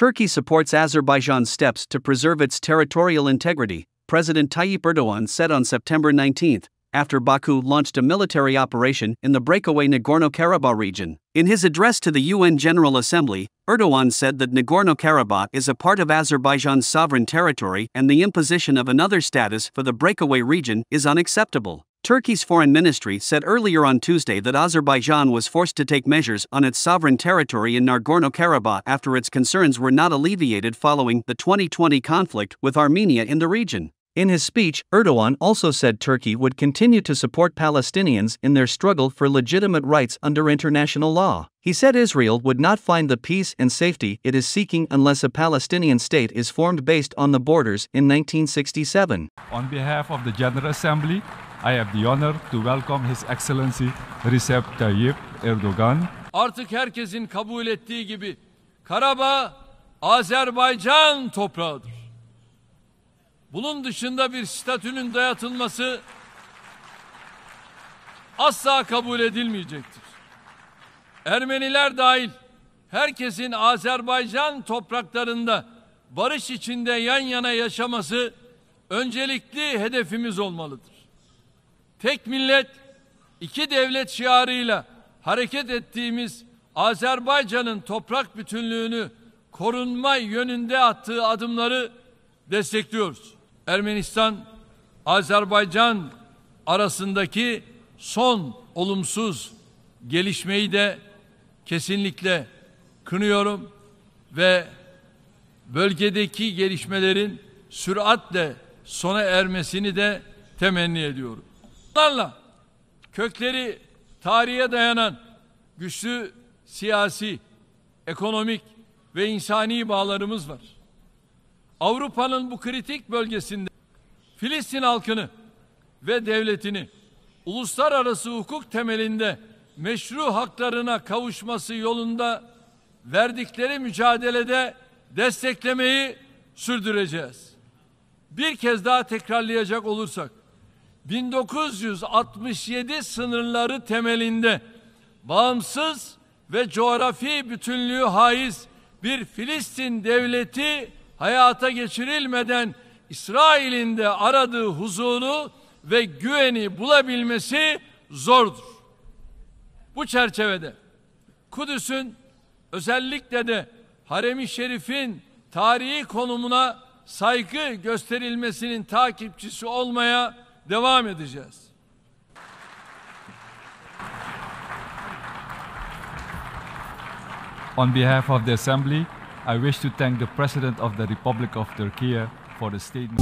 Turkey supports Azerbaijan's steps to preserve its territorial integrity, President Tayyip Erdogan said on September 19, after Baku launched a military operation in the breakaway Nagorno Karabakh region. In his address to the UN General Assembly, Erdogan said that Nagorno Karabakh is a part of Azerbaijan's sovereign territory and the imposition of another status for the breakaway region is unacceptable. Turkey's foreign ministry said earlier on Tuesday that Azerbaijan was forced to take measures on its sovereign territory in Nagorno Karabakh after its concerns were not alleviated following the 2020 conflict with Armenia in the region. In his speech, Erdogan also said Turkey would continue to support Palestinians in their struggle for legitimate rights under international law. He said Israel would not find the peace and safety it is seeking unless a Palestinian state is formed based on the borders in 1967. On behalf of the General Assembly, I have the honor to welcome His Excellency Recep Tayyip Erdogan. Artık herkesin kabul ettiği gibi Karabağ Azerbaycan toprağıdır. Bunun dışında bir statünün dayatılması asla kabul edilmeyecektir. Ermeniler dahil herkesin Azerbaycan topraklarında barış içinde yan yana yaşaması öncelikli hedefimiz olmalıdır tek millet, iki devlet şiarıyla hareket ettiğimiz Azerbaycan'ın toprak bütünlüğünü korunma yönünde attığı adımları destekliyoruz. Ermenistan Azerbaycan arasındaki son olumsuz gelişmeyi de kesinlikle kınıyorum ve bölgedeki gelişmelerin süratle sona ermesini de temenni ediyorum. Bunlarla kökleri tarihe dayanan güçlü siyasi, ekonomik ve insani bağlarımız var. Avrupa'nın bu kritik bölgesinde Filistin halkını ve devletini uluslararası hukuk temelinde meşru haklarına kavuşması yolunda verdikleri mücadelede desteklemeyi sürdüreceğiz. Bir kez daha tekrarlayacak olursak 1967 sınırları temelinde bağımsız ve coğrafi bütünlüğü haiz bir Filistin devleti hayata geçirilmeden İsrail'in de aradığı huzuru ve güveni bulabilmesi zordur. Bu çerçevede Kudüs'ün özellikle de Harem-i Şerif'in tarihi konumuna saygı gösterilmesinin takipçisi olmaya devam edeceğiz. On behalf of the Assembly, I wish to thank the President of the Republic of Turkey for the statement.